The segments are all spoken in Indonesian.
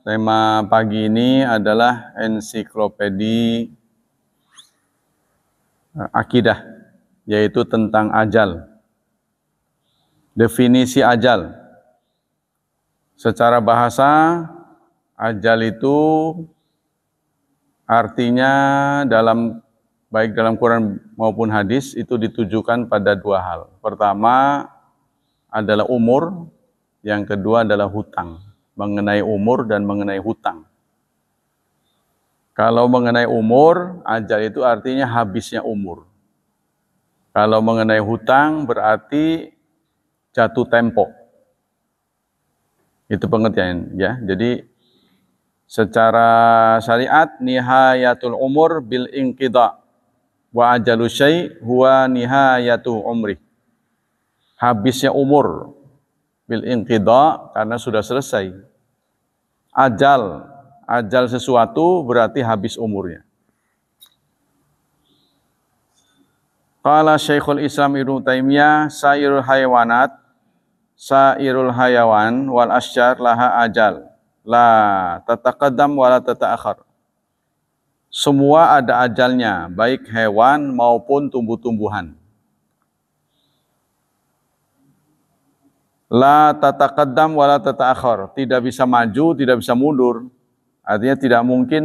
Tema pagi ini adalah ensiklopedi eh, akidah, yaitu tentang ajal. Definisi ajal. Secara bahasa, ajal itu artinya dalam baik dalam Quran maupun hadis itu ditujukan pada dua hal. Pertama adalah umur, yang kedua adalah hutang mengenai umur dan mengenai hutang. Kalau mengenai umur, ajal itu artinya habisnya umur. Kalau mengenai hutang berarti jatuh tempo. Itu pengertian ya. Jadi secara syariat nihayatul umur bil inqida wa ajalu syai huwa nihayatu umri. Habisnya umur bil inqida karena sudah selesai ajal ajal sesuatu berarti habis umurnya. Kala Syekhul Islam Ibnu Taimiyah sairul hayawanat sairul hayawan wal asyar laha ajal la tataqaddam wala la tata'akhir. Semua ada ajalnya, baik hewan maupun tumbuh-tumbuhan. La tataqaddam wa la tata'akhir. Tidak bisa maju, tidak bisa mundur. Artinya tidak mungkin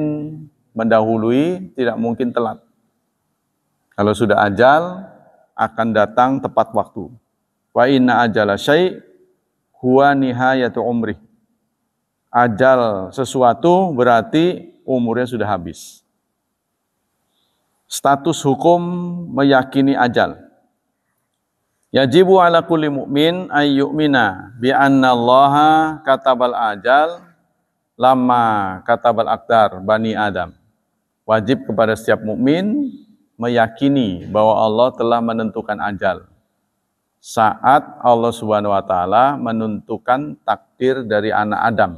mendahului, tidak mungkin telat. Kalau sudah ajal, akan datang tepat waktu. Wa inna ajala syai' huwa nihayatu umri. Ajal sesuatu berarti umurnya sudah habis. Status hukum meyakini ajal. Yajibu ala kulli mu'min ay yu'mina bi anna allaha katabal ajal lama katabal akdar bani Adam. Wajib kepada setiap mukmin meyakini bahwa Allah telah menentukan ajal saat Allah Subhanahu wa taala menentukan takdir dari anak Adam.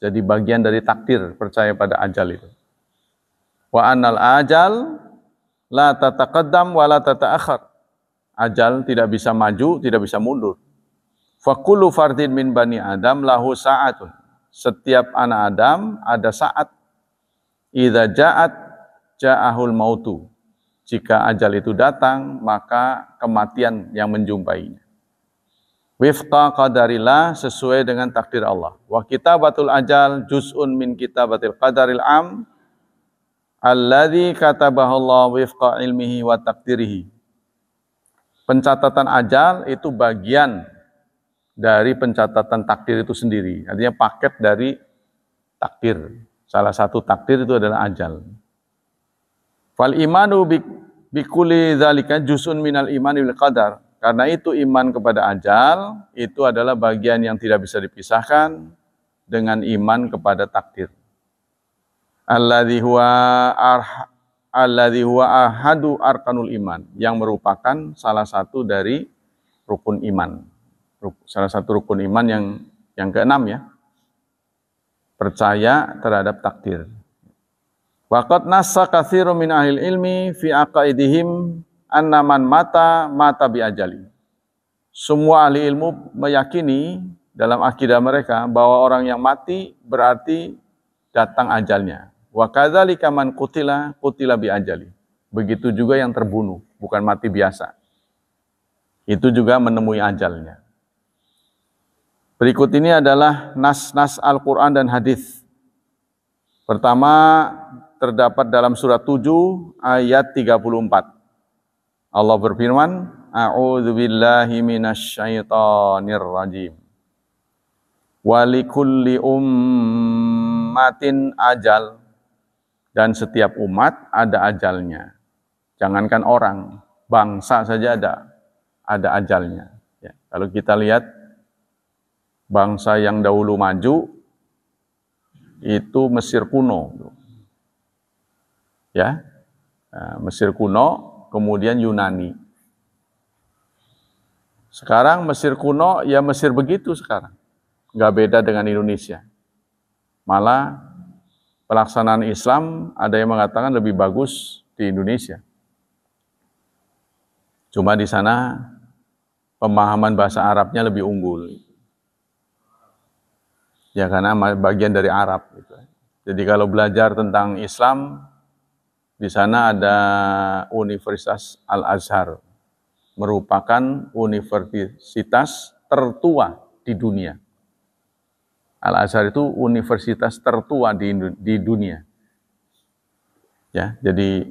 Jadi bagian dari takdir percaya pada ajal itu. Wa annal ajal la tataqaddam wa la tata'akhir ajal tidak bisa maju, tidak bisa mundur. Fakulu fardin min bani Adam lahu sa'atun. Setiap anak Adam ada saat. ida ja'at ja'ahul mautu. Jika ajal itu datang, maka kematian yang menjumpainya. Wifqa qadarillah sesuai dengan takdir Allah. Wa kitabatul ajal juz'un min kitabatil qadaril am Alladhi katabahullah wifqa ilmihi wa takdirihi Pencatatan ajal itu bagian dari pencatatan takdir itu sendiri. Artinya paket dari takdir. Salah satu takdir itu adalah ajal. Fal imanu bikuli zalika jusun minal imanil bil qadar. Karena itu iman kepada ajal itu adalah bagian yang tidak bisa dipisahkan dengan iman kepada takdir. Alladhi huwa alladhi huwa ahadu arkanul iman yang merupakan salah satu dari rukun iman. Salah satu rukun iman yang yang keenam ya. Percaya terhadap takdir. Waqad nasa katsirun min ahli ilmi fi aqaidihim anna man mata mata bi ajali. Semua ahli ilmu meyakini dalam akidah mereka bahwa orang yang mati berarti datang ajalnya. Wa kadzalika man qutila qutila bi ajali. Begitu juga yang terbunuh, bukan mati biasa. Itu juga menemui ajalnya. Berikut ini adalah nas-nas Al-Qur'an dan hadis. Pertama terdapat dalam surat 7 ayat 34. Allah berfirman, A'udzu billahi minasyaitonir rajim. Walikulli ummatin ajal dan setiap umat ada ajalnya. Jangankan orang, bangsa saja ada ada ajalnya. Ya. Kalau kita lihat bangsa yang dahulu maju itu Mesir kuno, ya eh, Mesir kuno, kemudian Yunani. Sekarang Mesir kuno ya Mesir begitu sekarang, nggak beda dengan Indonesia. Malah pelaksanaan Islam ada yang mengatakan lebih bagus di Indonesia. Cuma di sana pemahaman bahasa Arabnya lebih unggul. Ya karena bagian dari Arab. Gitu. Jadi kalau belajar tentang Islam, di sana ada Universitas Al-Azhar. Merupakan universitas tertua di dunia. Al-Azhar itu universitas tertua di, di dunia. Ya, jadi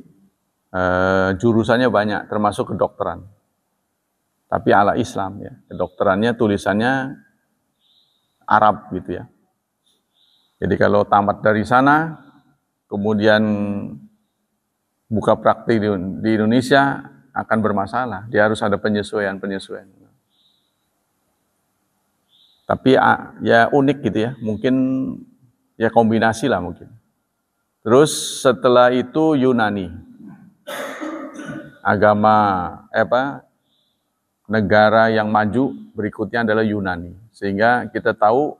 e, jurusannya banyak, termasuk kedokteran. Tapi ala Islam ya, kedokterannya tulisannya Arab gitu ya. Jadi kalau tamat dari sana, kemudian buka praktik di, di Indonesia akan bermasalah. Dia harus ada penyesuaian-penyesuaian. Tapi ah, ya unik gitu ya, mungkin ya kombinasi lah mungkin. Terus setelah itu Yunani. Agama eh, apa? Negara yang maju berikutnya adalah Yunani. Sehingga kita tahu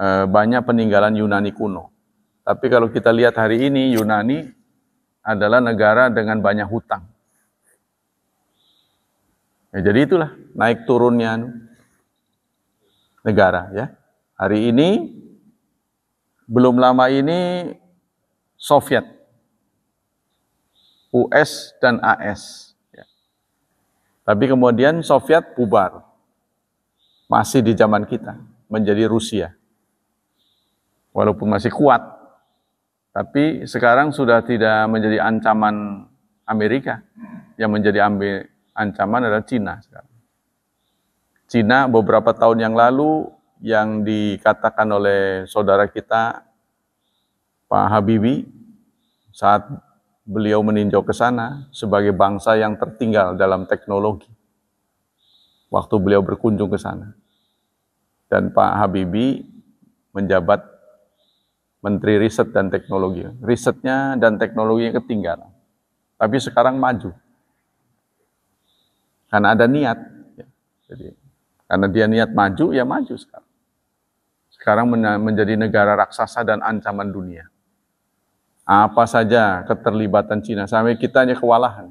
eh, banyak peninggalan Yunani kuno. Tapi kalau kita lihat hari ini Yunani adalah negara dengan banyak hutang. Ya, jadi itulah naik turunnya negara ya. Hari ini belum lama ini Soviet, US dan AS. Ya. Tapi kemudian Soviet bubar, masih di zaman kita menjadi Rusia, walaupun masih kuat, tapi sekarang sudah tidak menjadi ancaman Amerika, yang menjadi ancaman adalah Cina sekarang. Cina beberapa tahun yang lalu yang dikatakan oleh saudara kita Pak Habibie saat beliau meninjau ke sana sebagai bangsa yang tertinggal dalam teknologi waktu beliau berkunjung ke sana. Dan Pak Habibie menjabat Menteri Riset dan Teknologi. Risetnya dan teknologinya ketinggalan. Tapi sekarang maju. Karena ada niat. Jadi, karena dia niat maju, ya maju sekarang. Sekarang menjadi negara raksasa dan ancaman dunia. Apa saja keterlibatan Cina, sampai kita hanya kewalahan.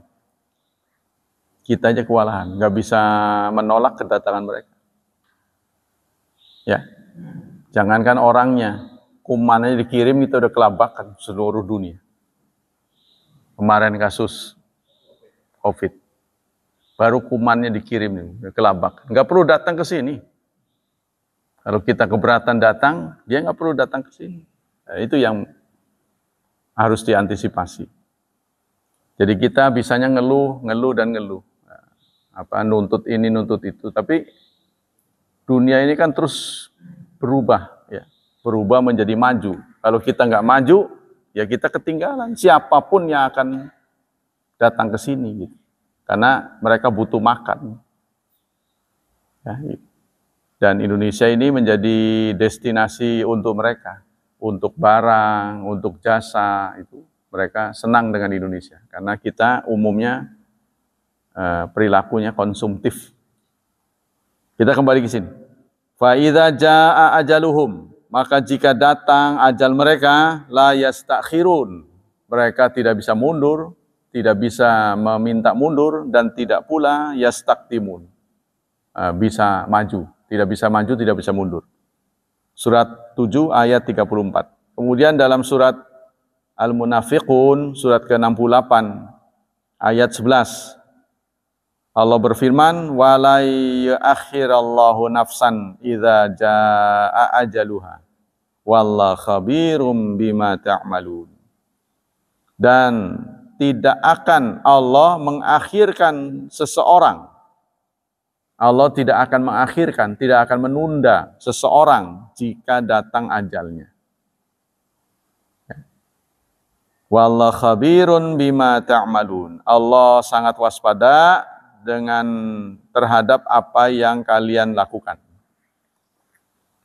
Kita aja kewalahan, nggak bisa menolak kedatangan mereka. Ya, jangankan orangnya, kumannya dikirim itu udah kelabakan seluruh dunia. Kemarin kasus COVID. Baru kumannya dikirim ke labak. Nggak perlu datang ke sini. Kalau kita keberatan datang, dia nggak perlu datang ke sini. Nah, itu yang harus diantisipasi. Jadi kita bisanya ngeluh, ngeluh dan ngeluh. Nah, apa nuntut ini, nuntut itu. Tapi dunia ini kan terus berubah, ya berubah menjadi maju. Kalau kita nggak maju, ya kita ketinggalan. Siapapun yang akan datang ke sini gitu. Karena mereka butuh makan. Ya, dan Indonesia ini menjadi destinasi untuk mereka, untuk barang, untuk jasa itu mereka senang dengan Indonesia karena kita umumnya eh, perilakunya konsumtif. Kita kembali ke sini. Faida jaa ajaluhum maka jika datang ajal mereka la yastakhirun mereka tidak bisa mundur tidak bisa meminta mundur dan tidak pula yastaktimun ah, bisa maju, tidak bisa maju, tidak bisa mundur. Surat 7 ayat 34. Kemudian dalam surat Al-Munafiqun surat ke-68 ayat 11 Allah berfirman walai akhirallahu nafsan idza jaa ajaluha wallahu khabirum bima ta'malun. Dan tidak akan Allah mengakhirkan seseorang. Allah tidak akan mengakhirkan, tidak akan menunda seseorang jika datang ajalnya. Wallah khabirun bima ta'malun. Allah sangat waspada dengan terhadap apa yang kalian lakukan.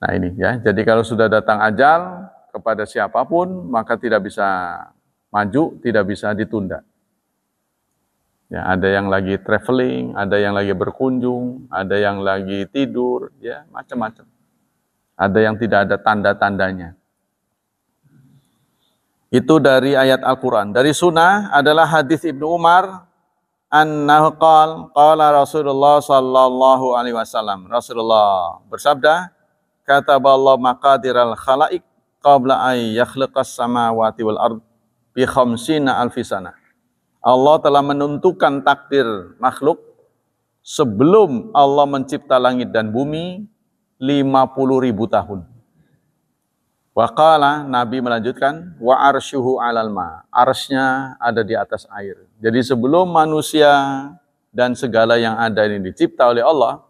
Nah ini ya, jadi kalau sudah datang ajal kepada siapapun, maka tidak bisa maju tidak bisa ditunda. Ya, ada yang lagi traveling, ada yang lagi berkunjung, ada yang lagi tidur, ya macam-macam. Ada yang tidak ada tanda-tandanya. Itu dari ayat Al-Quran. Dari sunnah adalah hadis Ibnu Umar annahu qal qala Rasulullah sallallahu alaihi wasallam. Rasulullah bersabda, kata Allah maqadiral khalaik qabla ay yakhluqas samawati wal ardh bi khamsina alfisana. Allah telah menentukan takdir makhluk sebelum Allah mencipta langit dan bumi 50 ribu tahun. Wakala Nabi melanjutkan wa arsyuhu alal ma. Arsnya ada di atas air. Jadi sebelum manusia dan segala yang ada ini dicipta oleh Allah,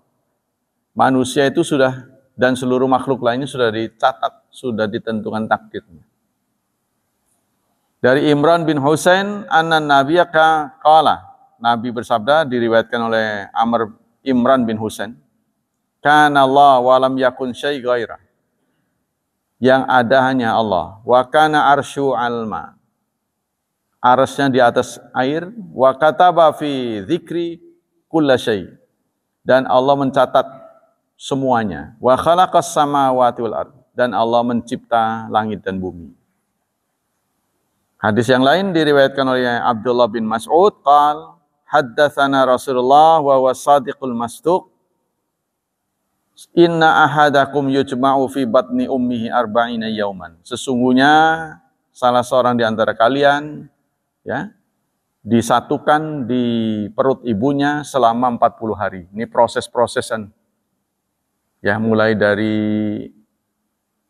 manusia itu sudah dan seluruh makhluk lainnya sudah dicatat, sudah ditentukan takdirnya. Dari Imran bin Husain anna nabiyaka qala. Nabi bersabda diriwayatkan oleh Amr Imran bin Husain. Kana Allah wa lam yakun syai ghaira. Yang ada hanya Allah. Wa kana arsyu alma. Arsnya di atas air. Wa kataba fi dzikri kulla syai. Dan Allah mencatat semuanya. Wa khalaqas samawati wal ardh. Dan Allah mencipta langit dan bumi. Hadis yang lain diriwayatkan oleh Abdullah bin Mas'ud qal haddatsana Rasulullah wa huwa sadiqul masduq Inna ahadakum yujma'u fi batni ummihi arba'ina yauman. Sesungguhnya salah seorang di antara kalian ya disatukan di perut ibunya selama 40 hari. Ini proses-prosesan. Ya, mulai dari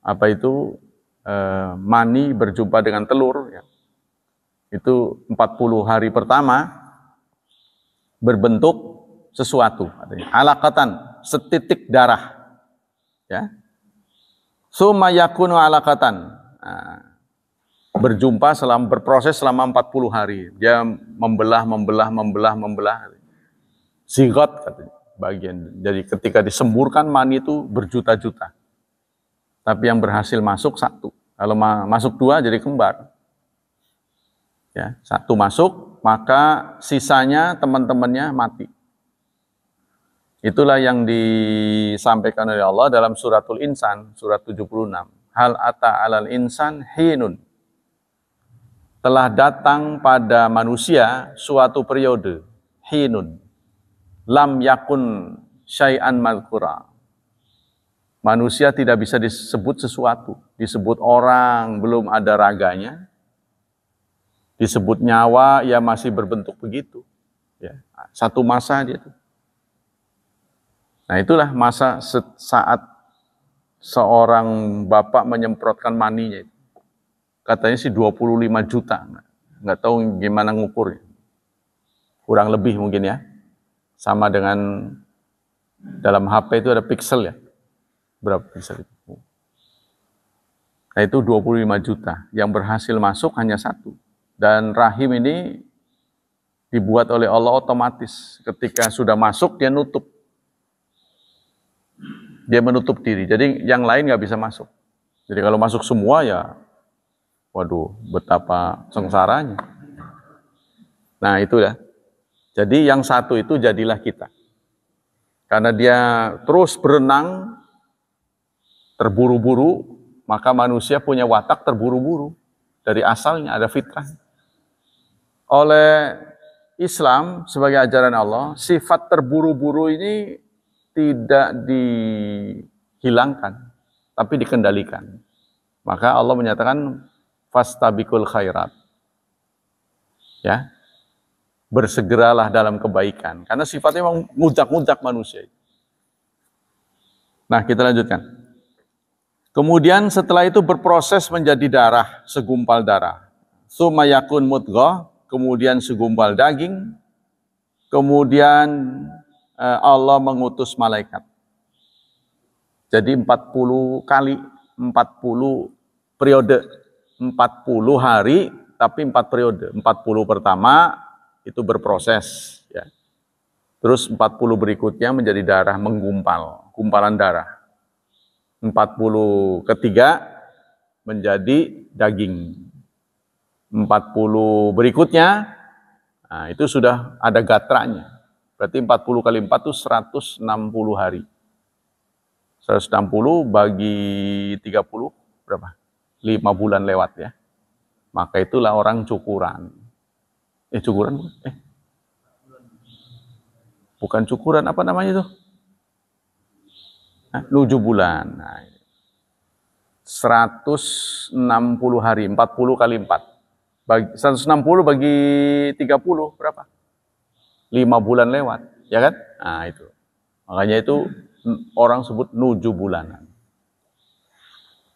apa itu? Eh, mani berjumpa dengan telur ya itu 40 hari pertama berbentuk sesuatu artinya alaqatan setitik darah ya summa yakunu alaqatan nah, berjumpa selama berproses selama 40 hari dia membelah membelah membelah membelah zigot katanya bagian jadi ketika disemburkan mani itu berjuta-juta tapi yang berhasil masuk satu kalau masuk dua jadi kembar Ya, satu masuk, maka sisanya teman-temannya mati. Itulah yang disampaikan oleh Allah dalam suratul insan, surat 76. Hal ata alal insan hinun. Telah datang pada manusia suatu periode. Hinun. Lam yakun syai'an malkura. Manusia tidak bisa disebut sesuatu. Disebut orang, belum ada raganya disebut nyawa ya masih berbentuk begitu. Ya, satu masa dia tuh. Nah itulah masa saat seorang bapak menyemprotkan maninya itu. Katanya sih 25 juta. Nggak tahu gimana ngukurnya. Kurang lebih mungkin ya. Sama dengan dalam HP itu ada pixel ya. Berapa pixel itu? Nah itu 25 juta. Yang berhasil masuk hanya satu. Dan rahim ini dibuat oleh Allah otomatis. Ketika sudah masuk, dia nutup. Dia menutup diri. Jadi yang lain nggak bisa masuk. Jadi kalau masuk semua ya, waduh, betapa sengsaranya. Nah itu itulah. Ya. Jadi yang satu itu jadilah kita. Karena dia terus berenang, terburu-buru, maka manusia punya watak terburu-buru. Dari asalnya ada fitrah oleh Islam sebagai ajaran Allah, sifat terburu-buru ini tidak dihilangkan, tapi dikendalikan. Maka Allah menyatakan fastabikul khairat. Ya. Bersegeralah dalam kebaikan karena sifatnya memang mudak-mudak manusia. Nah, kita lanjutkan. Kemudian setelah itu berproses menjadi darah, segumpal darah. Sumayakun mudghah kemudian segumpal daging, kemudian eh, Allah mengutus malaikat. Jadi 40 kali, 40 periode, 40 hari, tapi 4 periode. 40 pertama itu berproses. Ya. Terus 40 berikutnya menjadi darah menggumpal, gumpalan darah. 40 ketiga menjadi daging, 40 berikutnya, nah itu sudah ada gatranya. Berarti 40 kali 4 itu 160 hari. 160 bagi 30 berapa? 5 bulan lewat ya. Maka itulah orang cukuran. Eh cukuran Eh. Bukan cukuran apa namanya itu? Nah, 7 bulan. Nah, 160 hari, 40 kali 4. Bagi, 160 bagi 30 berapa? 5 bulan lewat, ya kan? Nah, itu. Makanya itu orang sebut nuju bulanan.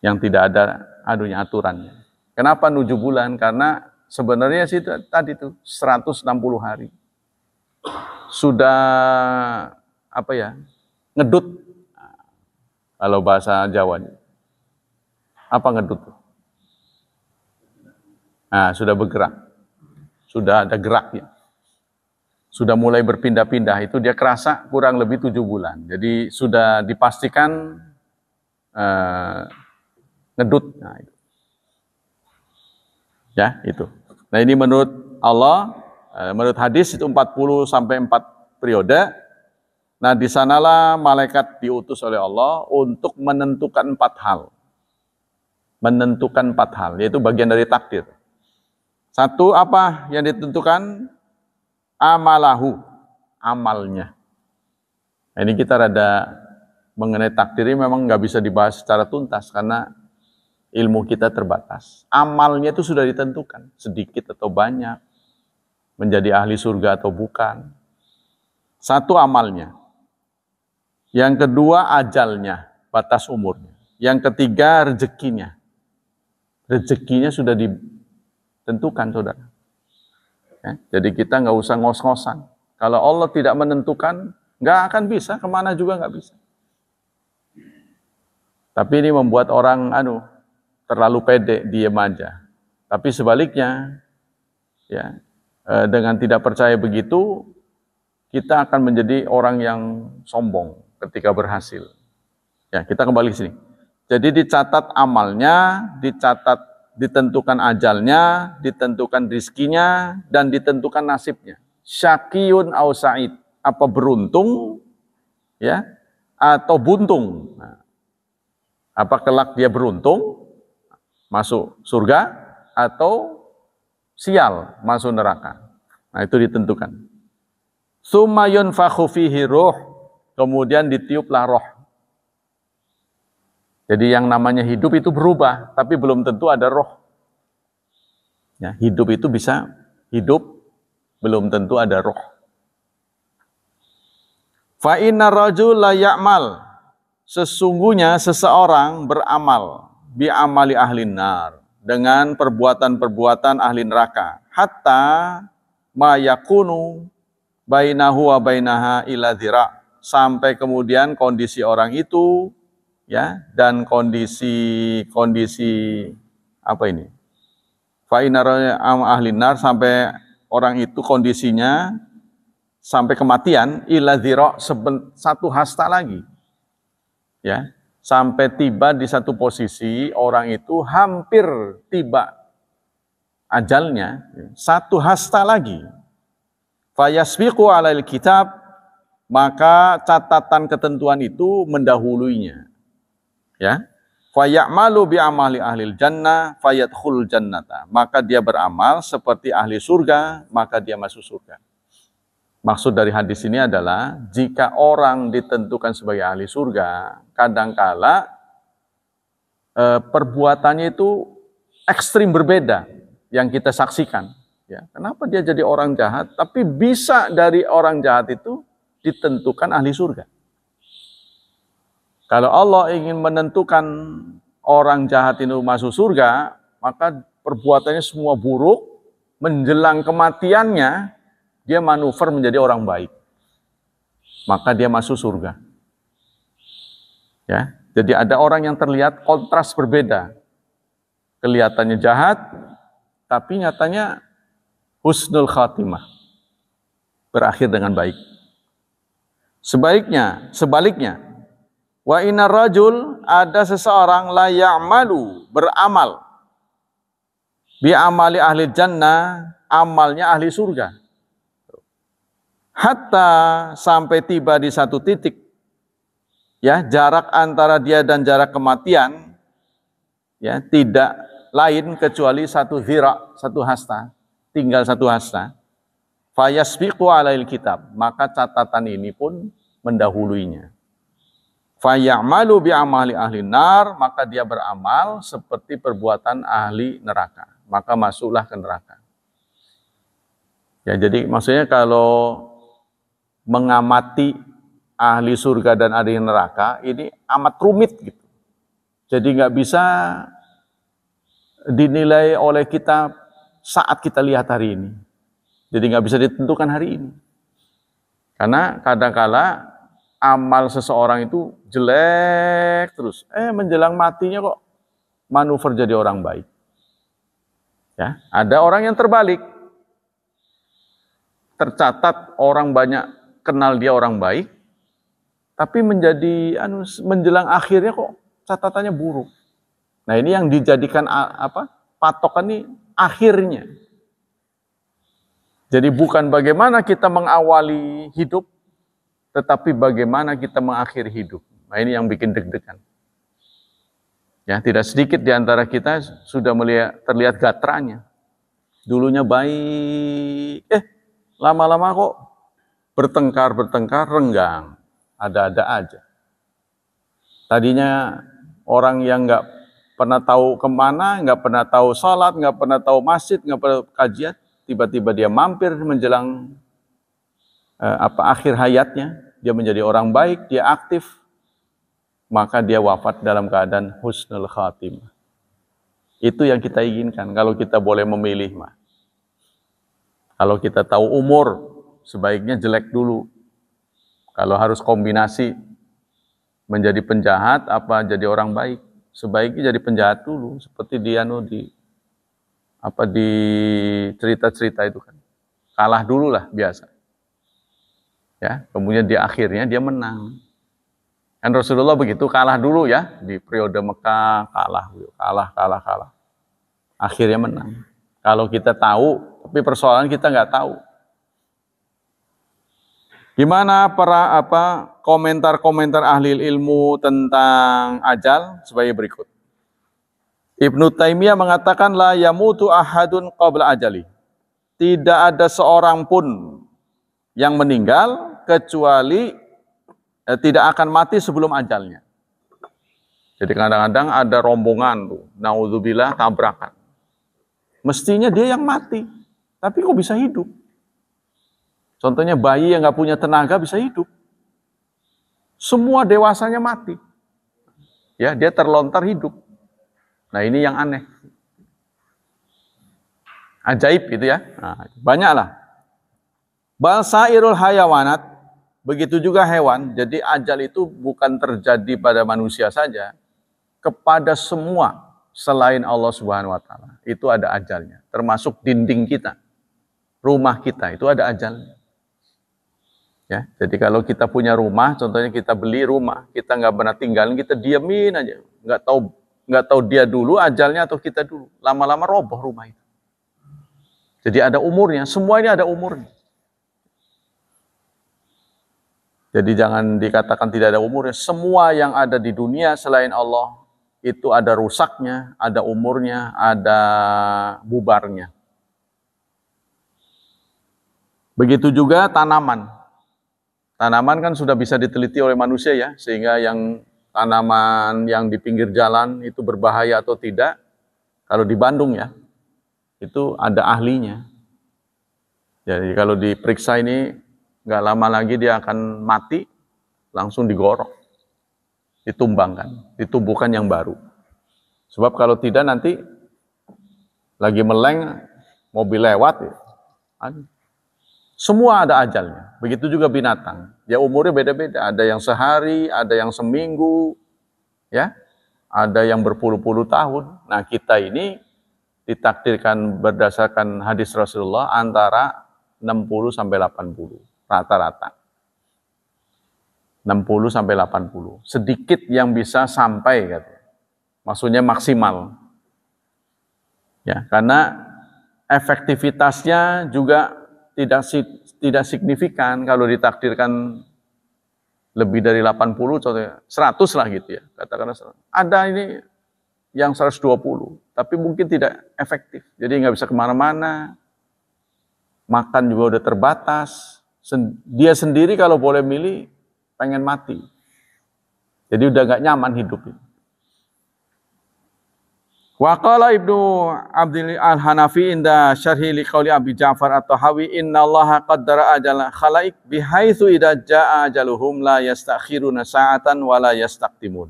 Yang tidak ada adunya aturannya. Kenapa nuju bulan? Karena sebenarnya sih tadi tuh 160 hari. Sudah apa ya? Ngedut. Nah, kalau bahasa Jawa. Apa ngedut tuh? Nah, sudah bergerak. Sudah ada geraknya. Sudah mulai berpindah-pindah, itu dia kerasa kurang lebih tujuh bulan. Jadi sudah dipastikan uh, ngedut. Nah, itu. Ya, itu. Nah ini menurut Allah, eh, menurut hadis itu 40 sampai 4 periode. Nah di sanalah malaikat diutus oleh Allah untuk menentukan empat hal. Menentukan empat hal, yaitu bagian dari takdir. Satu apa yang ditentukan? Amalahu, amalnya. Nah, ini kita rada mengenai takdir ini memang nggak bisa dibahas secara tuntas karena ilmu kita terbatas. Amalnya itu sudah ditentukan, sedikit atau banyak, menjadi ahli surga atau bukan. Satu amalnya. Yang kedua ajalnya, batas umurnya. Yang ketiga rezekinya. Rezekinya sudah di, tentukan saudara. Ya, jadi kita nggak usah ngos-ngosan. Kalau Allah tidak menentukan, nggak akan bisa, kemana juga nggak bisa. Tapi ini membuat orang anu terlalu pede, diem aja. Tapi sebaliknya, ya e, dengan tidak percaya begitu, kita akan menjadi orang yang sombong ketika berhasil. Ya, kita kembali sini. Jadi dicatat amalnya, dicatat ditentukan ajalnya, ditentukan rizkinya, dan ditentukan nasibnya. Syakiyun au sa'id. Apa beruntung ya atau buntung. Nah, apa kelak dia beruntung masuk surga atau sial masuk neraka. Nah itu ditentukan. Sumayun fihi ruh. Kemudian ditiuplah roh jadi yang namanya hidup itu berubah, tapi belum tentu ada roh. Ya, hidup itu bisa hidup, belum tentu ada roh. Fa'inna rajul la ya'mal. Sesungguhnya seseorang beramal bi'amali ahli nar. Dengan perbuatan-perbuatan ahli neraka. Hatta mayakunu bainahu wa bainaha ila dhira. Sampai kemudian kondisi orang itu ya dan kondisi kondisi apa ini? Fainar am ahli nar sampai orang itu kondisinya sampai kematian ila dhira satu hasta lagi. Ya, sampai tiba di satu posisi orang itu hampir tiba ajalnya satu hasta lagi. Fayasbiqu alal kitab maka catatan ketentuan itu mendahulunya ya fayamalu bi amali ahli jannah fayadkhul jannata maka dia beramal seperti ahli surga maka dia masuk surga maksud dari hadis ini adalah jika orang ditentukan sebagai ahli surga kadangkala eh, perbuatannya itu ekstrim berbeda yang kita saksikan ya kenapa dia jadi orang jahat tapi bisa dari orang jahat itu ditentukan ahli surga kalau Allah ingin menentukan orang jahat itu masuk surga, maka perbuatannya semua buruk, menjelang kematiannya, dia manuver menjadi orang baik. Maka dia masuk surga. Ya, jadi ada orang yang terlihat kontras berbeda. Kelihatannya jahat, tapi nyatanya husnul khatimah. Berakhir dengan baik. Sebaiknya, sebaliknya, Wa inna rajul ada seseorang la ya'malu beramal bi amali ahli jannah amalnya ahli surga. Hatta sampai tiba di satu titik ya jarak antara dia dan jarak kematian ya tidak lain kecuali satu zira, satu hasta, tinggal satu hasta. Fayasbiqu alail kitab, maka catatan ini pun mendahuluinya. Fayamalu bi amali ahli nar, maka dia beramal seperti perbuatan ahli neraka. Maka masuklah ke neraka. Ya, jadi maksudnya kalau mengamati ahli surga dan ahli neraka ini amat rumit gitu. Jadi nggak bisa dinilai oleh kita saat kita lihat hari ini. Jadi nggak bisa ditentukan hari ini. Karena kadangkala amal seseorang itu jelek terus. Eh menjelang matinya kok manuver jadi orang baik. Ya, ada orang yang terbalik. Tercatat orang banyak kenal dia orang baik, tapi menjadi anu, menjelang akhirnya kok catatannya buruk. Nah, ini yang dijadikan apa? Patokan ini akhirnya. Jadi bukan bagaimana kita mengawali hidup, tetapi bagaimana kita mengakhiri hidup. Nah ini yang bikin deg-degan. Ya, tidak sedikit di antara kita sudah melihat, terlihat gatranya. Dulunya baik, eh lama-lama kok bertengkar-bertengkar renggang. Ada-ada aja. Tadinya orang yang nggak pernah tahu kemana, nggak pernah tahu sholat, nggak pernah tahu masjid, nggak pernah kajian, tiba-tiba dia mampir menjelang eh, apa akhir hayatnya, dia menjadi orang baik, dia aktif, maka dia wafat dalam keadaan husnul khatimah. Itu yang kita inginkan kalau kita boleh memilih mah. Kalau kita tahu umur, sebaiknya jelek dulu. Kalau harus kombinasi menjadi penjahat apa jadi orang baik, sebaiknya jadi penjahat dulu seperti Diano di apa di cerita-cerita itu kan. Kalah dulu lah biasa. Ya, kemudian di akhirnya dia menang. Dan Rasulullah begitu kalah dulu ya di periode Mekah kalah, kalah, kalah, kalah. Akhirnya menang. Kalau kita tahu, tapi persoalan kita nggak tahu. Gimana para apa komentar-komentar ahli ilmu tentang ajal sebagai berikut. Ibnu Taimiyah mengatakan la yamutu ahadun qabla ajali. Tidak ada seorang pun yang meninggal kecuali eh, tidak akan mati sebelum ajalnya. Jadi kadang-kadang ada rombongan tuh, naudzubillah tabrakan. Mestinya dia yang mati, tapi kok bisa hidup? Contohnya bayi yang nggak punya tenaga bisa hidup. Semua dewasanya mati. Ya, dia terlontar hidup. Nah, ini yang aneh. Ajaib gitu ya. Nah, banyaklah. Balsairul hayawanat Begitu juga hewan, jadi ajal itu bukan terjadi pada manusia saja, kepada semua selain Allah Subhanahu wa taala. Itu ada ajalnya, termasuk dinding kita. Rumah kita itu ada ajalnya. Ya, jadi kalau kita punya rumah, contohnya kita beli rumah, kita nggak pernah tinggalin, kita diamin aja, nggak tahu nggak tahu dia dulu ajalnya atau kita dulu. Lama-lama roboh rumah itu. Jadi ada umurnya, semua ini ada umurnya. Jadi jangan dikatakan tidak ada umurnya. Semua yang ada di dunia selain Allah itu ada rusaknya, ada umurnya, ada bubarnya. Begitu juga tanaman. Tanaman kan sudah bisa diteliti oleh manusia ya, sehingga yang tanaman yang di pinggir jalan itu berbahaya atau tidak, kalau di Bandung ya, itu ada ahlinya. Jadi kalau diperiksa ini Nggak lama lagi dia akan mati, langsung digorok, ditumbangkan, ditumbuhkan yang baru. Sebab kalau tidak nanti lagi meleng, mobil lewat, ya. semua ada ajalnya. Begitu juga binatang. Ya umurnya beda-beda. Ada yang sehari, ada yang seminggu, ya, ada yang berpuluh-puluh tahun. Nah kita ini ditakdirkan berdasarkan hadis Rasulullah antara 60 sampai 80 rata-rata. 60 sampai 80. Sedikit yang bisa sampai gitu. Maksudnya maksimal. Ya, karena efektivitasnya juga tidak tidak signifikan kalau ditakdirkan lebih dari 80 contohnya 100 lah gitu ya katakanlah 100. ada ini yang 120 tapi mungkin tidak efektif jadi nggak bisa kemana-mana makan juga udah terbatas dia sendiri kalau boleh milih pengen mati. Jadi udah nggak nyaman hidup ini. Waqala Ibnu Abdul Al-Hanafi inda syarhi liqauli Abi Ja'far atau Hawi inna Allah qaddara ajala khalaik bihaitsu idza jaa ajaluhum la yastakhiruna sa'atan wala yastaqdimun.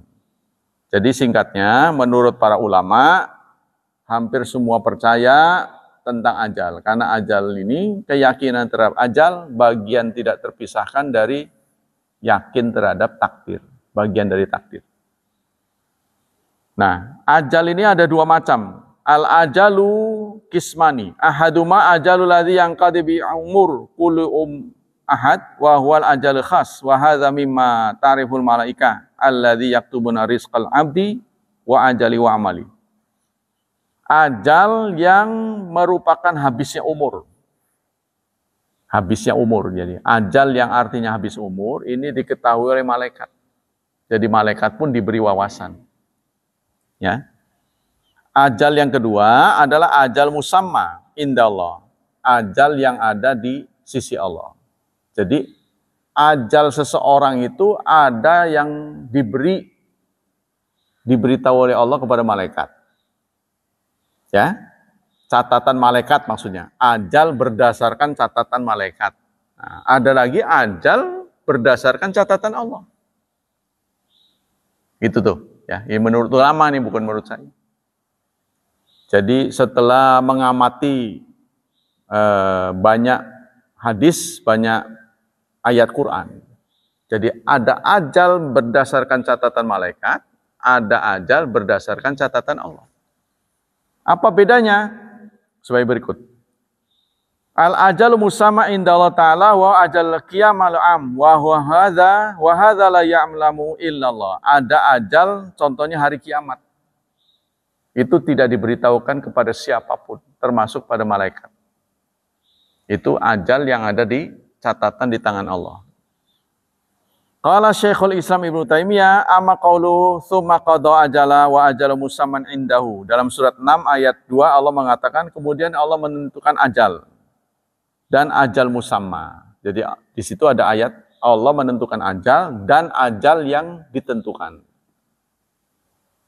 Jadi singkatnya menurut para ulama hampir semua percaya tentang ajal. Karena ajal ini, keyakinan terhadap ajal, bagian tidak terpisahkan dari yakin terhadap takdir. Bagian dari takdir. Nah, ajal ini ada dua macam. Al-ajalu kismani. Ahaduma ajalu ladhi yang kadibi umur kulu um ahad wa huwal ajal khas wa hadza mimma ta'riful malaika alladzi yaktubuna rizqal abdi wa ajali wa amali ajal yang merupakan habisnya umur. Habisnya umur. Jadi ajal yang artinya habis umur ini diketahui oleh malaikat. Jadi malaikat pun diberi wawasan. Ya. Ajal yang kedua adalah ajal musamma indah Allah. Ajal yang ada di sisi Allah. Jadi ajal seseorang itu ada yang diberi diberitahu oleh Allah kepada malaikat Ya, catatan malaikat maksudnya. Ajal berdasarkan catatan malaikat. Nah, ada lagi ajal berdasarkan catatan Allah. Gitu tuh. Ya, ini menurut ulama nih, bukan menurut saya. Jadi setelah mengamati eh, banyak hadis, banyak ayat Quran. Jadi ada ajal berdasarkan catatan malaikat, ada ajal berdasarkan catatan Allah. Apa bedanya? Sebagai berikut. Al ajal musama inda Allah Ta'ala wa ajal al am wa huwa hadza wa hadza la ya'lamu illallah. Ada ajal contohnya hari kiamat. Itu tidak diberitahukan kepada siapapun termasuk pada malaikat. Itu ajal yang ada di catatan di tangan Allah. Qala Syekhul Islam Ibnu Taimiyah amma qawlu thumma qada ajala wa ajalu musamman indahu. Dalam surat 6 ayat 2 Allah mengatakan kemudian Allah menentukan ajal dan ajal musamma. Jadi di situ ada ayat Allah menentukan ajal dan ajal yang ditentukan.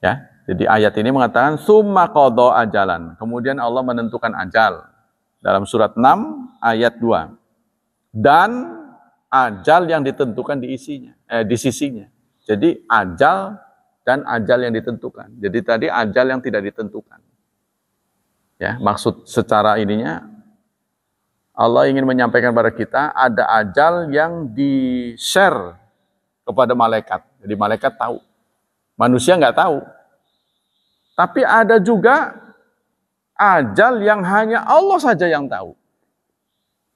Ya. Jadi ayat ini mengatakan summa qada ajalan. Kemudian Allah menentukan ajal. Dalam surat 6 ayat 2. Dan ajal yang ditentukan di isinya, eh, di sisinya. Jadi ajal dan ajal yang ditentukan. Jadi tadi ajal yang tidak ditentukan. Ya, maksud secara ininya Allah ingin menyampaikan pada kita ada ajal yang di-share kepada malaikat. Jadi malaikat tahu. Manusia nggak tahu. Tapi ada juga ajal yang hanya Allah saja yang tahu.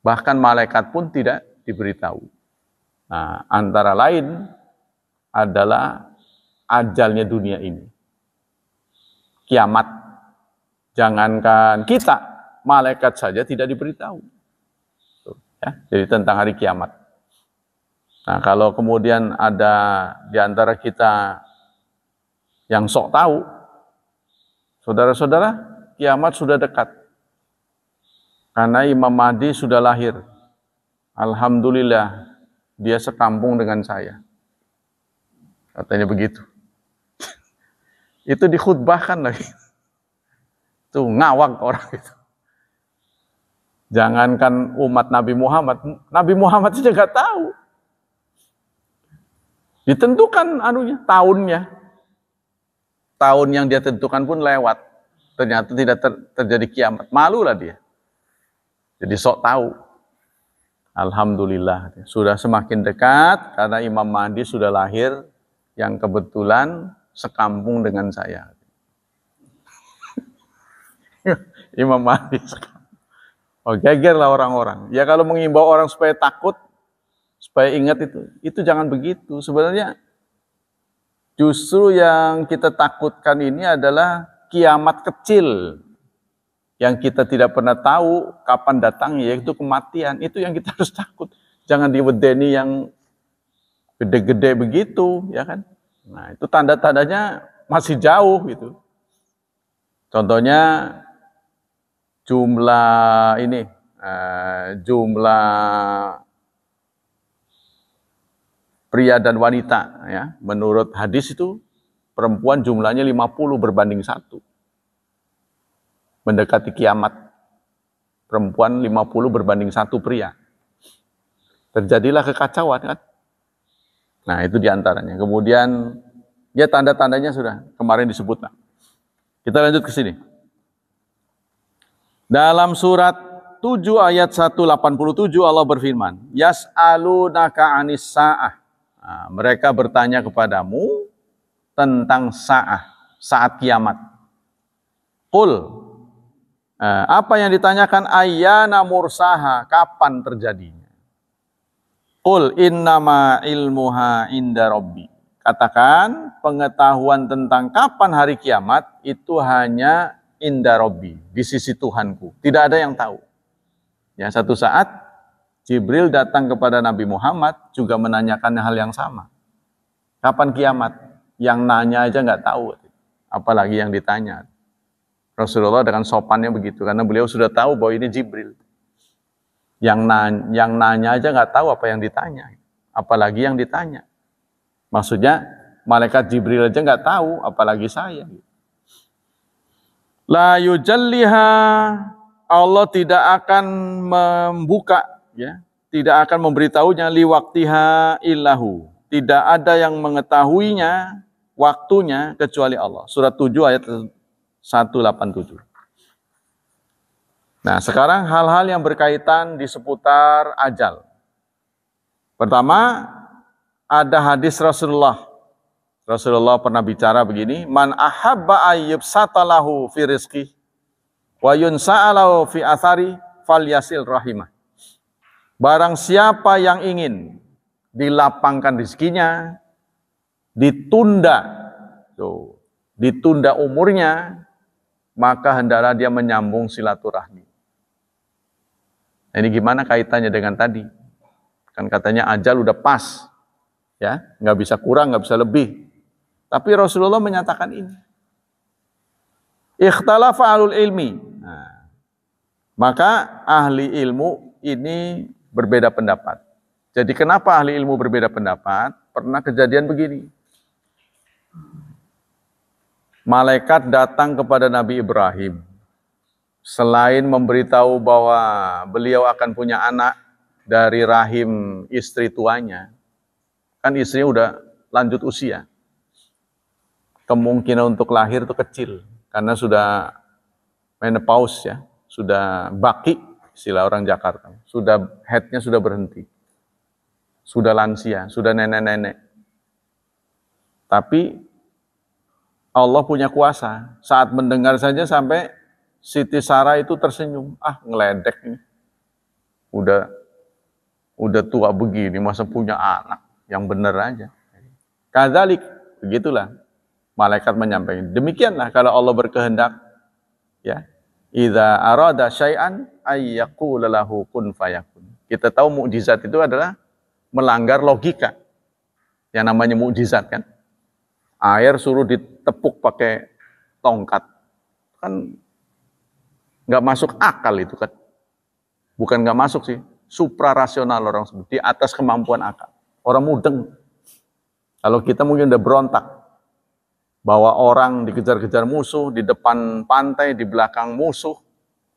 Bahkan malaikat pun tidak diberitahu. Nah, antara lain adalah ajalnya dunia ini. Kiamat. Jangankan kita, malaikat saja tidak diberitahu. Tuh, ya. Jadi tentang hari kiamat. Nah, kalau kemudian ada di antara kita yang sok tahu, saudara-saudara, kiamat sudah dekat. Karena Imam Mahdi sudah lahir, Alhamdulillah, dia sekampung dengan saya. Katanya begitu. itu dikhutbahkan lagi. Itu ngawak orang itu. Jangankan umat Nabi Muhammad, Nabi Muhammad saja nggak tahu. Ditentukan anunya, tahunnya. Tahun yang dia tentukan pun lewat. Ternyata tidak ter, terjadi kiamat. Malulah dia. Jadi sok tahu. Alhamdulillah sudah semakin dekat karena Imam Mahdi sudah lahir yang kebetulan sekampung dengan saya. Imam Mahdi Oh geger lah orang-orang. Ya kalau mengimbau orang supaya takut, supaya ingat itu, itu jangan begitu. Sebenarnya justru yang kita takutkan ini adalah kiamat kecil yang kita tidak pernah tahu kapan datang yaitu kematian itu yang kita harus takut jangan diwedeni yang gede-gede begitu ya kan nah itu tanda-tandanya masih jauh gitu contohnya jumlah ini uh, jumlah pria dan wanita ya menurut hadis itu perempuan jumlahnya 50 berbanding satu mendekati kiamat. Perempuan 50 berbanding satu pria. Terjadilah kekacauan kan? Nah itu diantaranya. Kemudian ya tanda-tandanya sudah kemarin disebut. Nah. Kita lanjut ke sini. Dalam surat 7 ayat 187 Allah berfirman, Yas'alunaka anis sa'ah. Nah, mereka bertanya kepadamu tentang sa'ah, saat kiamat. Qul, Eh, apa yang ditanyakan Ayana mursaha kapan terjadinya qul innama ilmuha inda rabbi katakan pengetahuan tentang kapan hari kiamat itu hanya inda rabbi di sisi Tuhanku tidak ada yang tahu ya satu saat Jibril datang kepada Nabi Muhammad juga menanyakan hal yang sama kapan kiamat yang nanya aja nggak tahu apalagi yang ditanya Rasulullah dengan sopannya begitu karena beliau sudah tahu bahwa ini Jibril. Yang nanya, yang nanya aja nggak tahu apa yang ditanya, apalagi yang ditanya. Maksudnya malaikat Jibril aja nggak tahu, apalagi saya. La yujalliha Allah tidak akan membuka ya, tidak akan memberitahunya liwaktiha illahu. Tidak ada yang mengetahuinya waktunya kecuali Allah. Surat 7 ayat 187. Nah, sekarang hal-hal yang berkaitan di seputar ajal. Pertama, ada hadis Rasulullah. Rasulullah pernah bicara begini, "Man ahabba ayyub satalahu fi rizqi wa yunsa'alahu fi athari falyasil rahimah." Barang siapa yang ingin dilapangkan rezekinya, ditunda, tuh, ditunda umurnya, maka hendaklah dia menyambung silaturahmi. Nah, ini gimana kaitannya dengan tadi? Kan katanya ajal udah pas, ya nggak bisa kurang, nggak bisa lebih. Tapi Rasulullah menyatakan ini. Ikhtalafa alul ilmi. Nah, maka ahli ilmu ini berbeda pendapat. Jadi kenapa ahli ilmu berbeda pendapat? Pernah kejadian begini malaikat datang kepada Nabi Ibrahim. Selain memberitahu bahwa beliau akan punya anak dari rahim istri tuanya, kan istrinya udah lanjut usia. Kemungkinan untuk lahir itu kecil karena sudah menopause ya, sudah baki istilah orang Jakarta, sudah headnya sudah berhenti, sudah lansia, sudah nenek-nenek. Tapi Allah punya kuasa. Saat mendengar saja sampai Siti Sarah itu tersenyum. Ah, ngeledek nih. Udah udah tua begini masa punya anak yang benar aja. Kadalik, begitulah. Malaikat menyampaikan. Demikianlah kalau Allah berkehendak ya. Iza arada syai'an ayyaku kun fayakun. Kita tahu mukjizat itu adalah melanggar logika. Yang namanya mukjizat kan. Air suruh di ditepuk pakai tongkat. Kan nggak masuk akal itu kan. Bukan nggak masuk sih, suprarasional orang sebut, di atas kemampuan akal. Orang mudeng. Kalau kita mungkin udah berontak, bawa orang dikejar-kejar musuh, di depan pantai, di belakang musuh,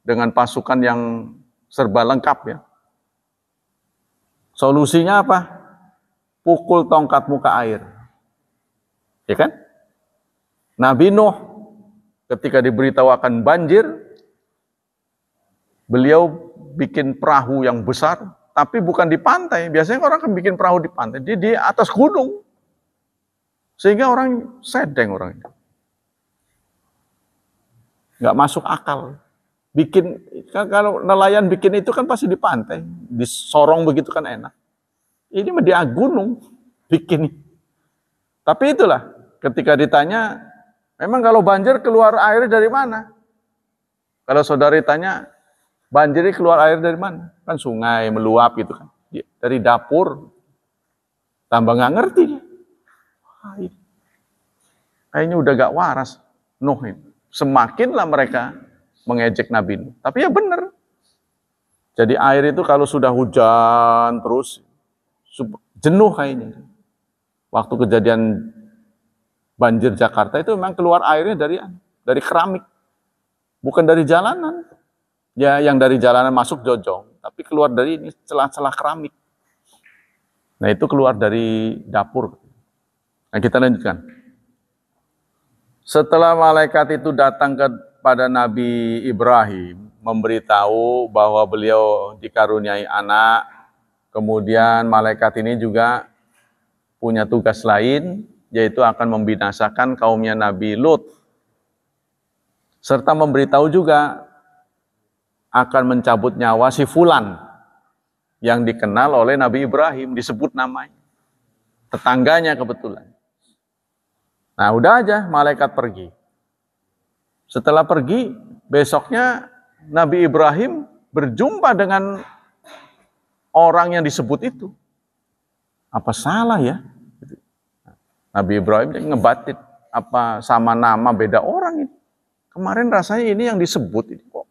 dengan pasukan yang serba lengkap ya. Solusinya apa? Pukul tongkat muka air. Ya kan? Nabi Nuh ketika diberitahu akan banjir, beliau bikin perahu yang besar, tapi bukan di pantai. Biasanya orang kan bikin perahu di pantai, dia di atas gunung. Sehingga orang sedeng orang orangnya. Nggak masuk akal. Bikin, kan kalau nelayan bikin itu kan pasti di pantai. Disorong begitu kan enak. Ini di gunung bikin. Tapi itulah, ketika ditanya Memang kalau banjir keluar air dari mana? Kalau saudari tanya, banjir keluar air dari mana? Kan sungai meluap gitu kan. Iya, dari dapur. Tambah nggak ngerti. Kayaknya udah gak waras. Nuhin. Semakinlah mereka mengejek Nabi Nuh. Tapi ya benar. Jadi air itu kalau sudah hujan terus jenuh kayaknya. Waktu kejadian banjir Jakarta itu memang keluar airnya dari dari keramik, bukan dari jalanan. Ya, yang dari jalanan masuk jojong, tapi keluar dari ini celah-celah keramik. Nah, itu keluar dari dapur. Nah, kita lanjutkan. Setelah malaikat itu datang kepada Nabi Ibrahim, memberitahu bahwa beliau dikaruniai anak, kemudian malaikat ini juga punya tugas lain, yaitu akan membinasakan kaumnya Nabi Lut. Serta memberitahu juga akan mencabut nyawa si Fulan yang dikenal oleh Nabi Ibrahim, disebut namanya. Tetangganya kebetulan. Nah udah aja malaikat pergi. Setelah pergi, besoknya Nabi Ibrahim berjumpa dengan orang yang disebut itu. Apa salah ya? Nabi Ibrahim ini ngebatit apa sama nama beda orang ini. Kemarin rasanya ini yang disebut ini kok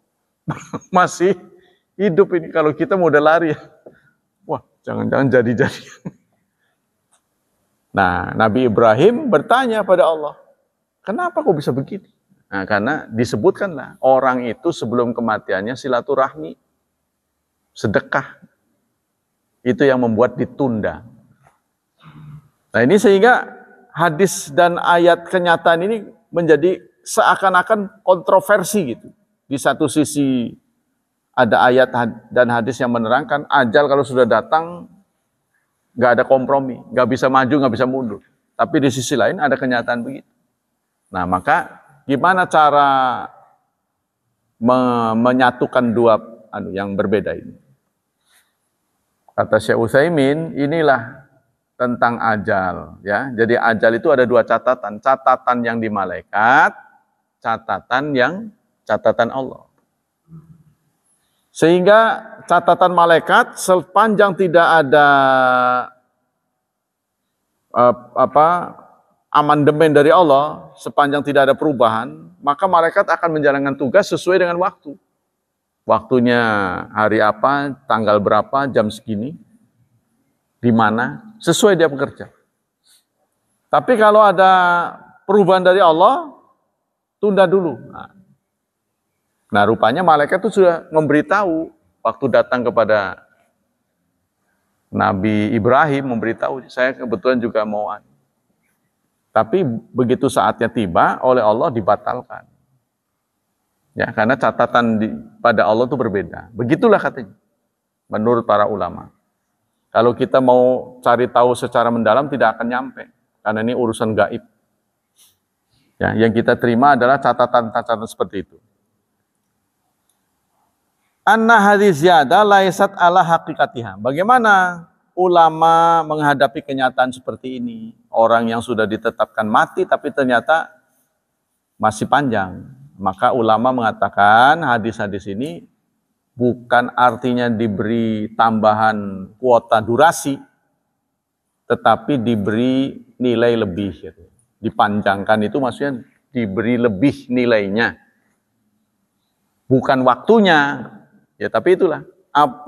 masih hidup ini kalau kita mau udah lari ya. Wah, jangan-jangan jadi-jadi. Nah, Nabi Ibrahim bertanya pada Allah, "Kenapa kok bisa begini?" Nah, karena disebutkanlah orang itu sebelum kematiannya silaturahmi, sedekah. Itu yang membuat ditunda. Nah, ini sehingga hadis dan ayat kenyataan ini menjadi seakan-akan kontroversi gitu. Di satu sisi ada ayat dan hadis yang menerangkan ajal kalau sudah datang nggak ada kompromi, nggak bisa maju, nggak bisa mundur. Tapi di sisi lain ada kenyataan begitu. Nah maka gimana cara me menyatukan dua anu yang berbeda ini? Kata Syekh Utsaimin, inilah tentang ajal ya. Jadi ajal itu ada dua catatan, catatan yang di malaikat, catatan yang catatan Allah. Sehingga catatan malaikat sepanjang tidak ada eh, apa amandemen dari Allah, sepanjang tidak ada perubahan, maka malaikat akan menjalankan tugas sesuai dengan waktu. Waktunya hari apa, tanggal berapa, jam segini, di mana, sesuai dia bekerja. Tapi kalau ada perubahan dari Allah, tunda dulu. Nah, nah rupanya malaikat itu sudah memberitahu waktu datang kepada Nabi Ibrahim memberitahu, saya kebetulan juga mau Tapi begitu saatnya tiba, oleh Allah dibatalkan. Ya, karena catatan di, pada Allah itu berbeda. Begitulah katanya, menurut para ulama. Kalau kita mau cari tahu secara mendalam tidak akan nyampe karena ini urusan gaib. Ya, yang kita terima adalah catatan-catatan seperti itu. Anna hadis yada laisat ala haqiqatiha. Bagaimana ulama menghadapi kenyataan seperti ini? Orang yang sudah ditetapkan mati tapi ternyata masih panjang. Maka ulama mengatakan hadis-hadis ini bukan artinya diberi tambahan kuota durasi, tetapi diberi nilai lebih. Gitu. Dipanjangkan itu maksudnya diberi lebih nilainya. Bukan waktunya, ya tapi itulah.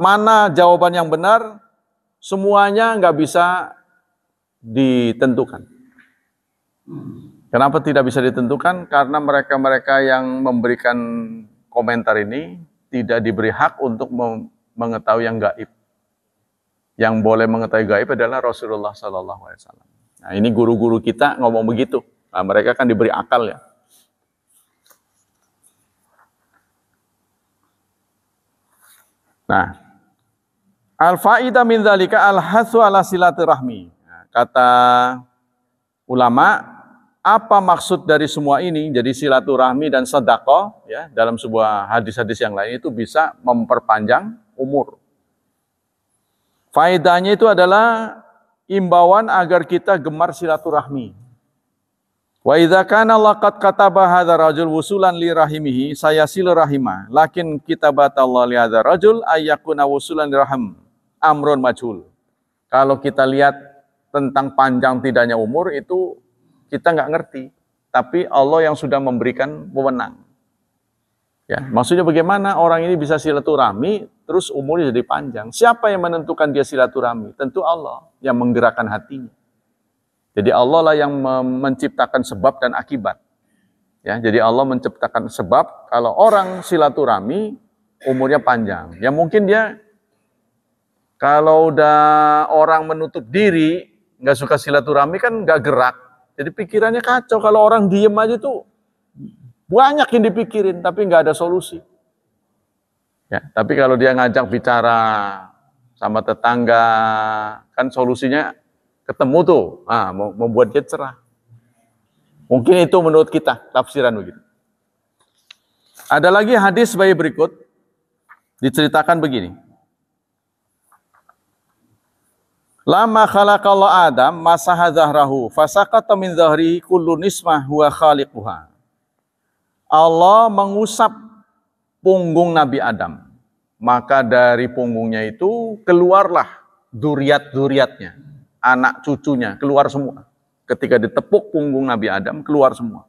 Mana jawaban yang benar, semuanya nggak bisa ditentukan. Kenapa tidak bisa ditentukan? Karena mereka-mereka yang memberikan komentar ini tidak diberi hak untuk mengetahui yang gaib. Yang boleh mengetahui gaib adalah Rasulullah Sallallahu Alaihi Wasallam. Nah ini guru-guru kita ngomong begitu. Nah, mereka kan diberi akal ya. Nah, al-faidah min dzalika al-hasu ala silaturahmi. Nah, kata ulama apa maksud dari semua ini? Jadi silaturahmi dan sedekah ya dalam sebuah hadis-hadis yang lain itu bisa memperpanjang umur. Faedahnya itu adalah imbauan agar kita gemar silaturahmi. Wa idza kana laqad kataba hadzal rajul wusulan li rahimihi saya rahima lakin kitabatallahu li hadzal rajul ayyakuna wusulan li rahim amrun majhul. Kalau kita lihat tentang panjang tidaknya umur itu kita nggak ngerti. Tapi Allah yang sudah memberikan wewenang. Ya, maksudnya bagaimana orang ini bisa silaturahmi terus umurnya jadi panjang? Siapa yang menentukan dia silaturahmi? Tentu Allah yang menggerakkan hatinya. Jadi Allah lah yang menciptakan sebab dan akibat. Ya, jadi Allah menciptakan sebab kalau orang silaturahmi umurnya panjang. Ya mungkin dia kalau udah orang menutup diri nggak suka silaturahmi kan nggak gerak. Jadi pikirannya kacau. Kalau orang diem aja tuh banyak yang dipikirin, tapi nggak ada solusi. Ya, tapi kalau dia ngajak bicara sama tetangga, kan solusinya ketemu tuh, ah, membuat dia cerah. Mungkin itu menurut kita tafsiran begitu. Ada lagi hadis sebagai berikut, diceritakan begini. Lama khalaqallah Adam masaha zahrahu fasaqata min zahri kullu nismah huwa khaliquha. Allah mengusap punggung Nabi Adam. Maka dari punggungnya itu keluarlah duriat-duriatnya, anak cucunya keluar semua. Ketika ditepuk punggung Nabi Adam keluar semua.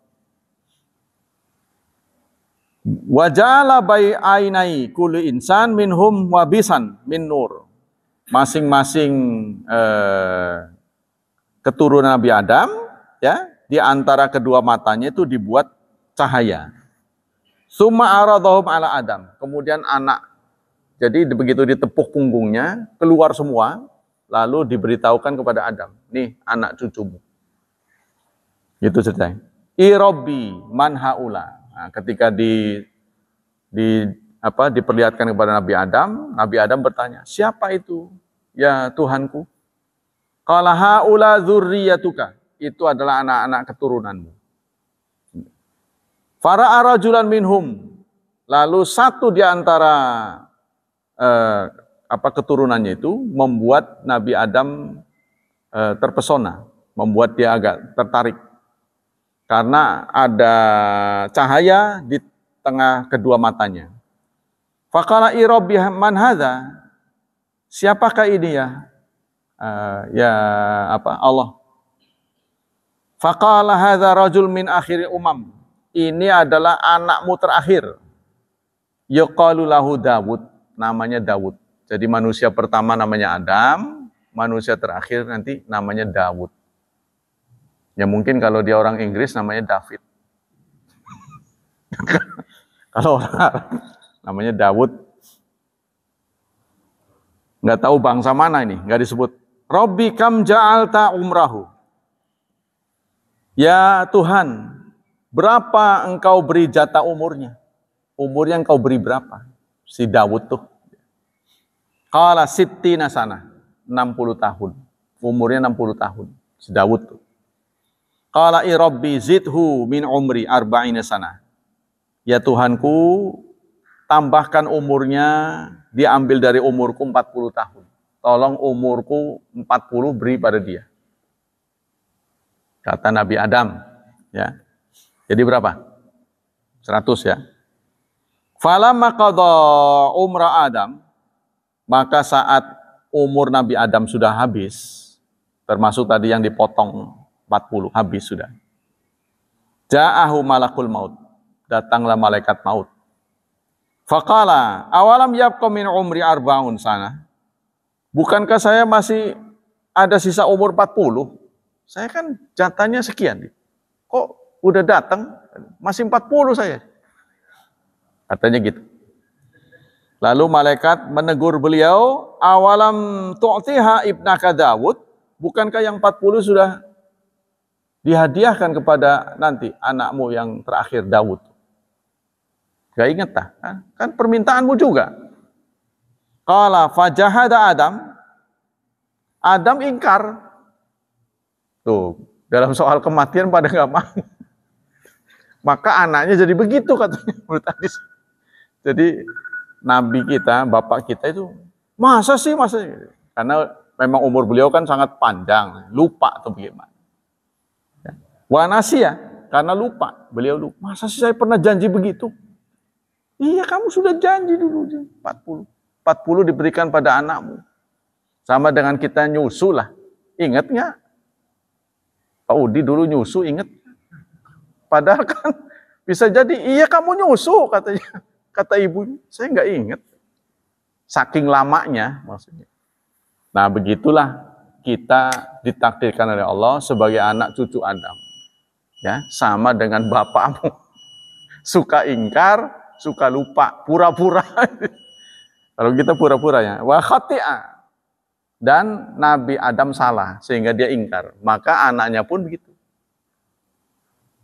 Wajala bai ainai kulli insan minhum wabisan min nur masing-masing eh, keturunan Nabi Adam, ya, di antara kedua matanya itu dibuat cahaya. Suma aradahum ala Adam. Kemudian anak. Jadi begitu ditepuk punggungnya, keluar semua, lalu diberitahukan kepada Adam, nih anak cucumu. Itu ceritanya. Irobi manhaula. Nah, ketika di di apa diperlihatkan kepada Nabi Adam, Nabi Adam bertanya, "Siapa itu?" ya Tuhanku. Qala haula dzurriyyatuka. Itu adalah anak-anak keturunanmu. Fara rajulan minhum. Lalu satu di antara eh, apa keturunannya itu membuat Nabi Adam eh, terpesona, membuat dia agak tertarik. Karena ada cahaya di tengah kedua matanya. Fakalai Robiha man Siapakah ini ya? Uh, ya apa? Allah. Faqala hadza rajul min akhiri umam. Ini adalah anakmu terakhir. Yuqalu lahu Dawud. Namanya Dawud. Jadi manusia pertama namanya Adam, manusia terakhir nanti namanya Dawud. Ya mungkin kalau dia orang Inggris namanya David. kalau orang Arab namanya Dawud Nggak tahu bangsa mana ini, nggak disebut. Robbi kam ja'alta umrahu. Ya Tuhan, berapa engkau beri jatah umurnya? Umurnya engkau beri berapa? Si Dawud tuh. Kala Siti Nasana, 60 tahun. Umurnya 60 tahun. Si Dawud tuh. Kala Robi zidhu min umri arba'ina sana. Ya Tuhanku, tambahkan umurnya, diambil dari umurku 40 tahun. Tolong umurku 40 beri pada dia. Kata Nabi Adam, ya. Jadi berapa? 100 ya. Fala maqadha umra Adam, maka saat umur Nabi Adam sudah habis, termasuk tadi yang dipotong 40, habis sudah. Ja'ahu malakul maut. Datanglah malaikat maut. Fakala awalam yabqa min umri arbaun sana. Bukankah saya masih ada sisa umur 40? Saya kan jatahnya sekian. Kok udah datang? Masih 40 saya. Katanya gitu. Lalu malaikat menegur beliau, awalam tu'tiha ibnaka Dawud, bukankah yang 40 sudah dihadiahkan kepada nanti anakmu yang terakhir Dawud. Gak inget tak? Ah, kan permintaanmu juga. Kala ada Adam. Adam ingkar. Tuh, dalam soal kematian pada nggak mau. Maka anaknya jadi begitu katanya menurut hadis. Jadi nabi kita, bapak kita itu masa sih masa karena memang umur beliau kan sangat panjang, lupa tuh bagaimana. ya, karena lupa, beliau lupa. Masa sih saya pernah janji begitu? Iya, kamu sudah janji dulu 40. 40 diberikan pada anakmu. Sama dengan kita nyusu lah. Ingat nggak? Pak Udi dulu nyusu, ingat. Padahal kan bisa jadi, iya kamu nyusu katanya. Kata ibu, saya nggak ingat. Saking lamanya maksudnya. Nah begitulah kita ditakdirkan oleh Allah sebagai anak cucu Adam. Ya, sama dengan bapakmu. Suka ingkar, suka lupa, pura-pura. Kalau kita gitu pura-pura ya, wa khati'a. Dan Nabi Adam salah sehingga dia ingkar. Maka anaknya pun begitu.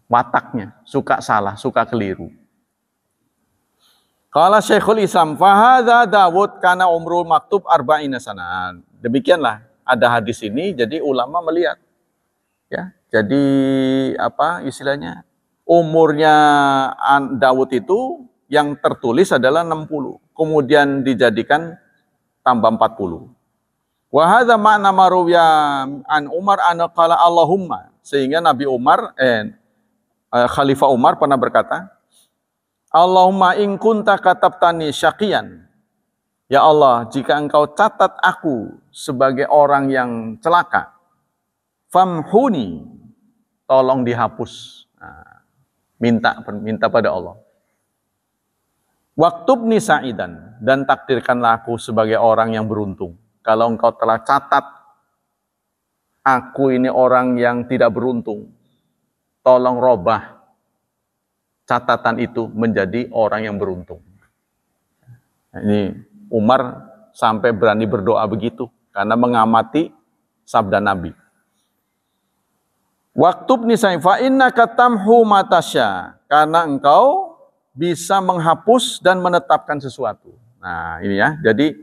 Wataknya suka salah, suka keliru. kalau Syekhul Islam, fahadha Dawud karena umrul maktub arba'ina sana. Demikianlah ada hadis ini jadi ulama melihat ya. Jadi apa istilahnya? Umurnya Daud itu yang tertulis adalah 60. Kemudian dijadikan tambah 40. Wa hadza ma'na marwiya an Umar an qala Allahumma. Sehingga Nabi Umar eh, eh, Khalifah Umar pernah berkata, Allahumma in kunta katabtani syaqiyan. Ya Allah, jika engkau catat aku sebagai orang yang celaka, famhuni, tolong dihapus. Nah, minta minta pada Allah. Waktu nisa sa'idan dan takdirkanlah aku sebagai orang yang beruntung. Kalau engkau telah catat aku ini orang yang tidak beruntung, tolong robah catatan itu menjadi orang yang beruntung. Nah, ini Umar sampai berani berdoa begitu karena mengamati sabda Nabi. Waktu nisa fa innaka tamhu matasya karena engkau bisa menghapus dan menetapkan sesuatu. Nah, ini ya. Jadi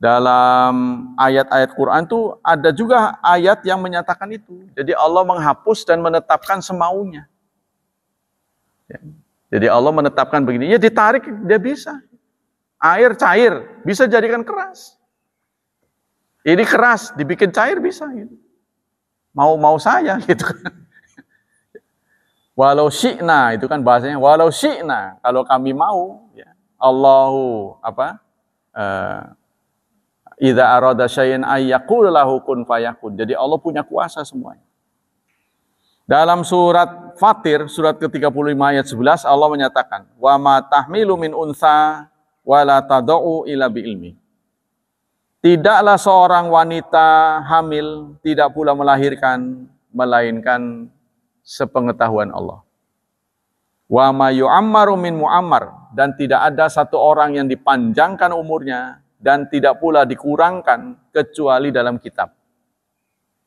dalam ayat-ayat Quran tuh ada juga ayat yang menyatakan itu. Jadi Allah menghapus dan menetapkan semaunya. Ya. Jadi Allah menetapkan begini, ya ditarik dia bisa. Air cair bisa jadikan keras. Ini keras dibikin cair bisa gitu. Mau mau saya gitu kan. Walau syi'na itu kan bahasanya walau syi'na kalau kami mau ya. Allahu apa? Uh, Idza arada syai'an ayyaqul lahu kun fayakun. Jadi Allah punya kuasa semuanya. Dalam surat Fatir surat ke-35 ayat 11 Allah menyatakan, "Wa ma tahmilu min unsa wa la tad'u ila bi ilmi." Tidaklah seorang wanita hamil tidak pula melahirkan melainkan sepengetahuan Allah. Wa ma yu'ammaru min mu'ammar dan tidak ada satu orang yang dipanjangkan umurnya dan tidak pula dikurangkan kecuali dalam kitab.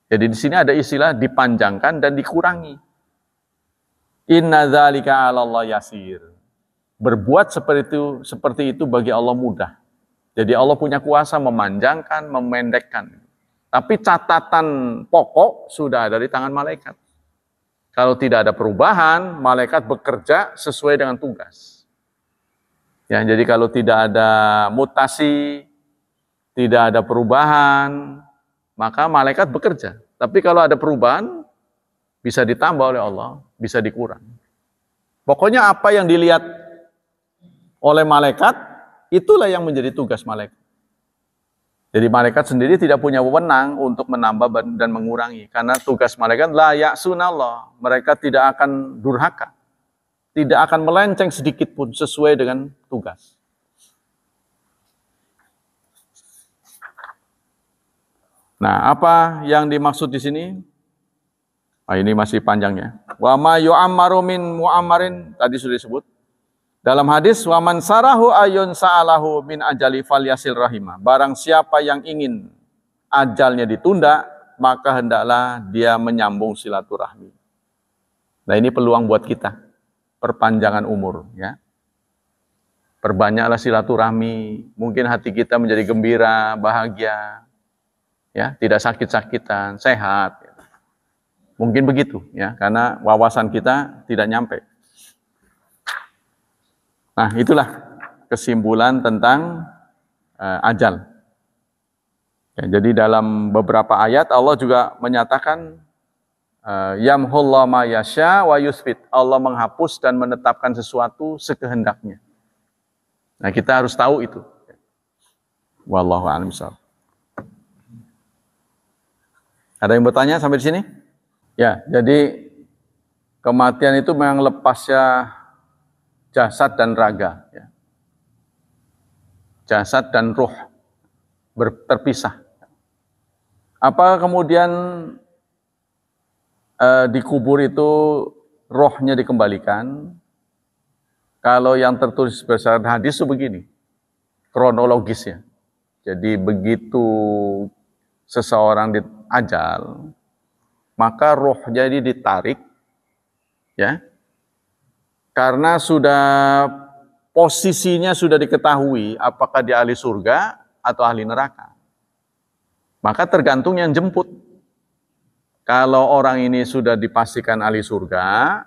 Jadi di sini ada istilah dipanjangkan dan dikurangi. Inna dzalika 'ala Allah yasir. Berbuat seperti itu seperti itu bagi Allah mudah. Jadi Allah punya kuasa memanjangkan, memendekkan. Tapi catatan pokok sudah ada di tangan malaikat. Kalau tidak ada perubahan, malaikat bekerja sesuai dengan tugas. Ya, jadi kalau tidak ada mutasi, tidak ada perubahan, maka malaikat bekerja. Tapi kalau ada perubahan, bisa ditambah oleh Allah, bisa dikurang. Pokoknya apa yang dilihat oleh malaikat, itulah yang menjadi tugas malaikat. Jadi malaikat sendiri tidak punya wewenang untuk menambah dan mengurangi karena tugas malaikat layak sunallah. Mereka tidak akan durhaka. Tidak akan melenceng sedikit pun sesuai dengan tugas. Nah, apa yang dimaksud di sini? Nah, ini masih panjangnya. Wa ma yu'ammaru min mu'ammarin tadi sudah disebut. Dalam hadis waman sarahu ayun sa'alahu min ajali falyasil rahimah. Barang siapa yang ingin ajalnya ditunda, maka hendaklah dia menyambung silaturahmi. Nah, ini peluang buat kita. Perpanjangan umur, ya. Perbanyaklah silaturahmi, mungkin hati kita menjadi gembira, bahagia. Ya, tidak sakit-sakitan, sehat. Mungkin begitu, ya, karena wawasan kita tidak nyampe. Nah, itulah kesimpulan tentang uh, ajal. Ya, jadi dalam beberapa ayat Allah juga menyatakan eh, yamhullah ma yasha wa yusfit. Allah menghapus dan menetapkan sesuatu sekehendaknya. Nah, kita harus tahu itu. Wallahu a'lam Ada yang bertanya sampai di sini? Ya, jadi kematian itu memang lepasnya jasad dan raga. Ya. Jasad dan ruh terpisah. Apa kemudian eh, dikubur itu rohnya dikembalikan? Kalau yang tertulis berdasarkan hadis itu begini, kronologisnya. Jadi begitu seseorang diajal, maka rohnya ini ditarik, ya, karena sudah posisinya sudah diketahui apakah di ahli surga atau ahli neraka. Maka tergantung yang jemput. Kalau orang ini sudah dipastikan ahli surga,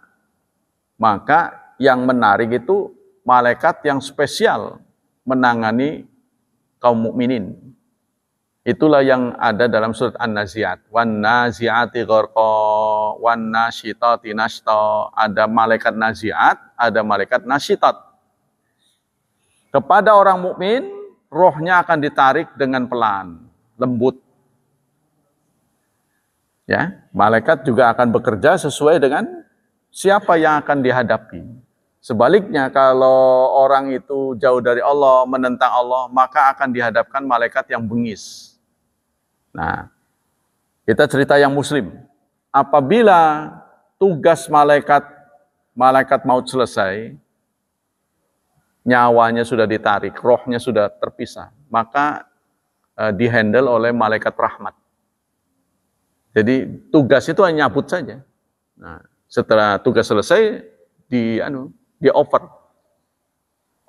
maka yang menarik itu malaikat yang spesial menangani kaum mukminin Itulah yang ada dalam surat An-Naziat. Wan naziati gharqa, wan nasyitati nashta. Ada malaikat naziat, ada malaikat nasyitat. Kepada orang mukmin, rohnya akan ditarik dengan pelan, lembut. Ya, malaikat juga akan bekerja sesuai dengan siapa yang akan dihadapi. Sebaliknya kalau orang itu jauh dari Allah, menentang Allah, maka akan dihadapkan malaikat yang bengis Nah, kita cerita yang muslim. Apabila tugas malaikat malaikat maut selesai, nyawanya sudah ditarik, rohnya sudah terpisah, maka e, dihandle oleh malaikat rahmat. Jadi tugas itu hanya nyabut saja. Nah, setelah tugas selesai di anu, di offer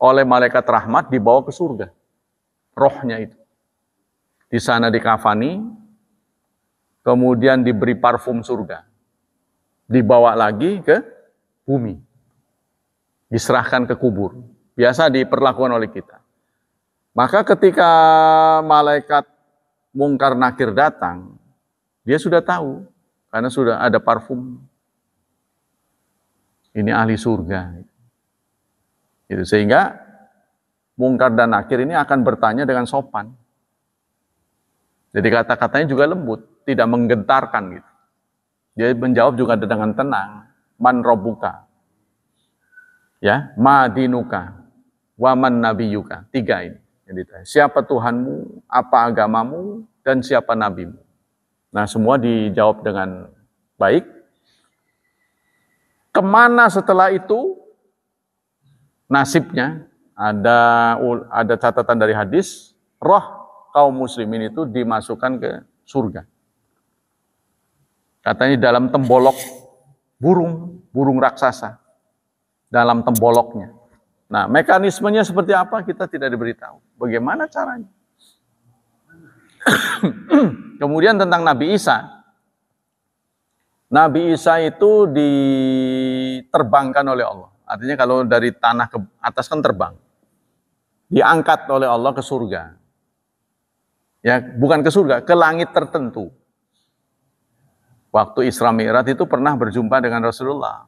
oleh malaikat rahmat dibawa ke surga. Rohnya itu di sana dikafani, kemudian diberi parfum surga. Dibawa lagi ke bumi. Diserahkan ke kubur. Biasa diperlakukan oleh kita. Maka ketika malaikat mungkar nakir datang, dia sudah tahu karena sudah ada parfum. Ini ahli surga. itu Sehingga mungkar dan nakir ini akan bertanya dengan sopan. Jadi kata-katanya juga lembut, tidak menggentarkan gitu. Dia menjawab juga dengan tenang, man robuka. Ya, ma dinuka, wa man nabiyuka. Tiga ini. Jadi siapa Tuhanmu, apa agamamu, dan siapa nabimu. Nah, semua dijawab dengan baik. Kemana setelah itu nasibnya? Ada ada catatan dari hadis, roh kaum muslimin itu dimasukkan ke surga. Katanya dalam tembolok burung, burung raksasa. Dalam temboloknya. Nah, mekanismenya seperti apa kita tidak diberitahu. Bagaimana caranya? Kemudian tentang Nabi Isa. Nabi Isa itu diterbangkan oleh Allah. Artinya kalau dari tanah ke atas kan terbang. Diangkat oleh Allah ke surga. Ya, bukan ke surga, ke langit tertentu. Waktu Isra Mi'raj itu pernah berjumpa dengan Rasulullah.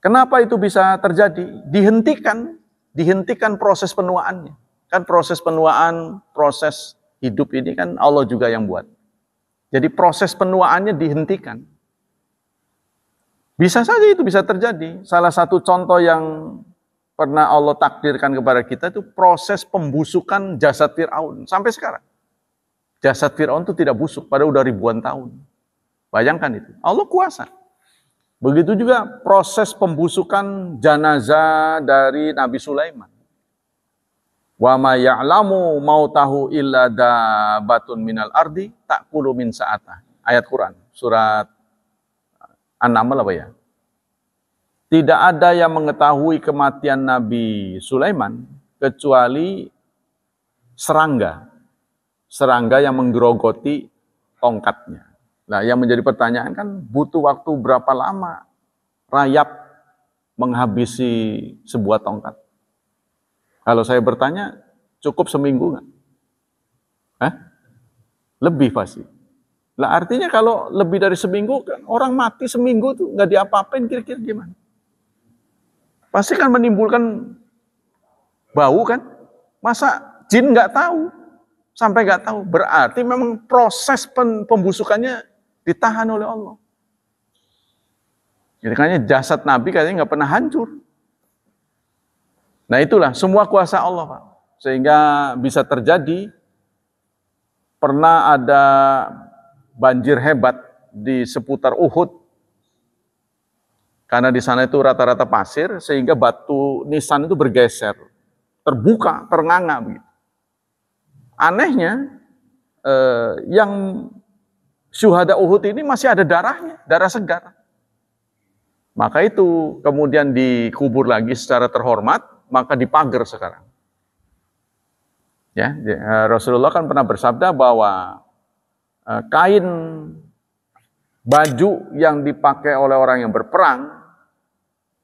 Kenapa itu bisa terjadi? Dihentikan, dihentikan proses penuaannya. Kan proses penuaan, proses hidup ini kan Allah juga yang buat. Jadi proses penuaannya dihentikan. Bisa saja itu bisa terjadi. Salah satu contoh yang pernah Allah takdirkan kepada kita itu proses pembusukan jasad Fir'aun sampai sekarang. Jasad Fir'aun itu tidak busuk, padahal udah ribuan tahun. Bayangkan itu. Allah kuasa. Begitu juga proses pembusukan jenazah dari Nabi Sulaiman. Wa ma ya'lamu mautahu illa dabatun minal ardi ta'kulu min sa'atah. Ayat Quran, surat An-Naml apa ya? Tidak ada yang mengetahui kematian Nabi Sulaiman kecuali serangga serangga yang menggerogoti tongkatnya. Nah, yang menjadi pertanyaan kan butuh waktu berapa lama rayap menghabisi sebuah tongkat? Kalau saya bertanya, cukup seminggu nggak? Hah? Lebih pasti. Lah artinya kalau lebih dari seminggu, kan orang mati seminggu tuh nggak diapa-apain kira-kira gimana? Pasti kan menimbulkan bau kan? Masa jin nggak tahu? sampai nggak tahu. Berarti memang proses pembusukannya ditahan oleh Allah. Jadi kayaknya jasad Nabi katanya nggak pernah hancur. Nah itulah semua kuasa Allah Pak. Sehingga bisa terjadi pernah ada banjir hebat di seputar Uhud. Karena di sana itu rata-rata pasir sehingga batu nisan itu bergeser, terbuka, ternganga begitu. Anehnya, eh, yang syuhada Uhud ini masih ada darahnya, darah segar. Maka itu kemudian dikubur lagi secara terhormat, maka dipagar sekarang. Ya, eh, Rasulullah kan pernah bersabda bahwa eh, kain baju yang dipakai oleh orang yang berperang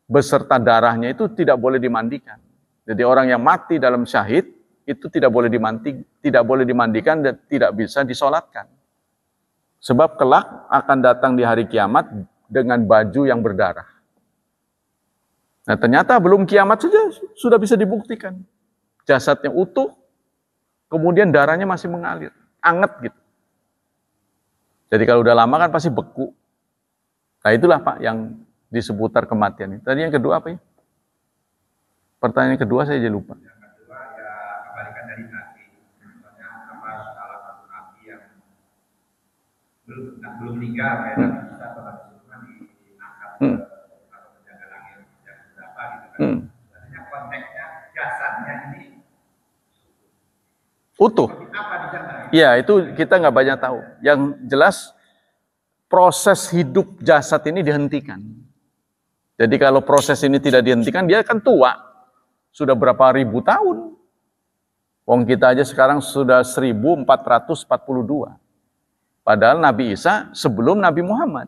beserta darahnya itu tidak boleh dimandikan. Jadi orang yang mati dalam syahid itu tidak boleh dimanti, tidak boleh dimandikan dan tidak bisa disolatkan. Sebab kelak akan datang di hari kiamat dengan baju yang berdarah. Nah ternyata belum kiamat saja sudah bisa dibuktikan. Jasadnya utuh, kemudian darahnya masih mengalir, anget gitu. Jadi kalau udah lama kan pasti beku. Nah itulah Pak yang di seputar kematian. Tadi yang kedua apa ya? Pertanyaan kedua saya jadi lupa. belum belum meninggal kayak hmm. Nabi Isa atau Nabi Sulaiman diangkat hmm. atau menjaga langit penjaga berapa gitu kan. Hmm. Artinya konteksnya jasadnya ini utuh. Iya, itu kita nggak banyak tahu. Yang jelas proses hidup jasad ini dihentikan. Jadi kalau proses ini tidak dihentikan, dia akan tua. Sudah berapa ribu tahun. Wong kita aja sekarang sudah 1442. Padahal Nabi Isa sebelum Nabi Muhammad.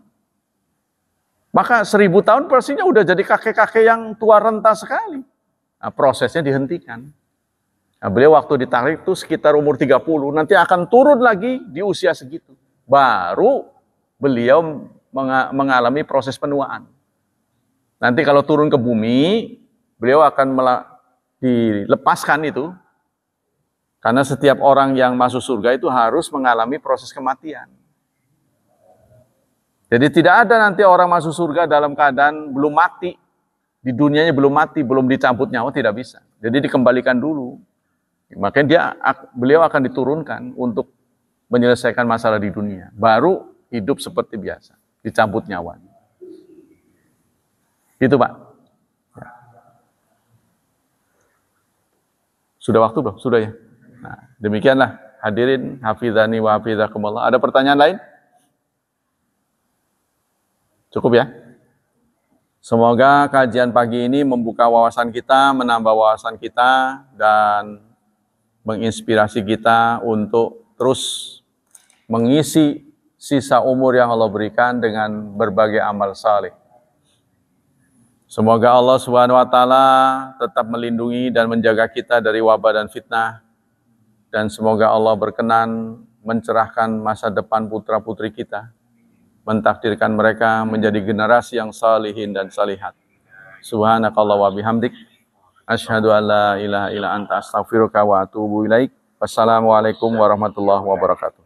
Maka seribu tahun persisnya udah jadi kakek-kakek yang tua renta sekali. Nah, prosesnya dihentikan. Nah, beliau waktu ditarik itu sekitar umur 30, nanti akan turun lagi di usia segitu. Baru beliau mengalami proses penuaan. Nanti kalau turun ke bumi, beliau akan dilepaskan itu karena setiap orang yang masuk surga itu harus mengalami proses kematian. Jadi tidak ada nanti orang masuk surga dalam keadaan belum mati. Di dunianya belum mati, belum dicabut nyawa, tidak bisa. Jadi dikembalikan dulu. Makanya dia beliau akan diturunkan untuk menyelesaikan masalah di dunia. Baru hidup seperti biasa, dicabut nyawa. Itu Pak. Ya. Sudah waktu belum? Sudah ya? Nah, demikianlah hadirin hafizani wa hafizakumullah. Ada pertanyaan lain? Cukup ya? Semoga kajian pagi ini membuka wawasan kita, menambah wawasan kita, dan menginspirasi kita untuk terus mengisi sisa umur yang Allah berikan dengan berbagai amal saleh. Semoga Allah Subhanahu wa taala tetap melindungi dan menjaga kita dari wabah dan fitnah dan semoga Allah berkenan mencerahkan masa depan putra-putri kita, mentakdirkan mereka menjadi generasi yang salihin dan salihat. Subhanakallah wa bihamdik. Ashadu an la ilaha ila anta astaghfiruka wa atubu ilaik. Wassalamualaikum warahmatullahi wabarakatuh.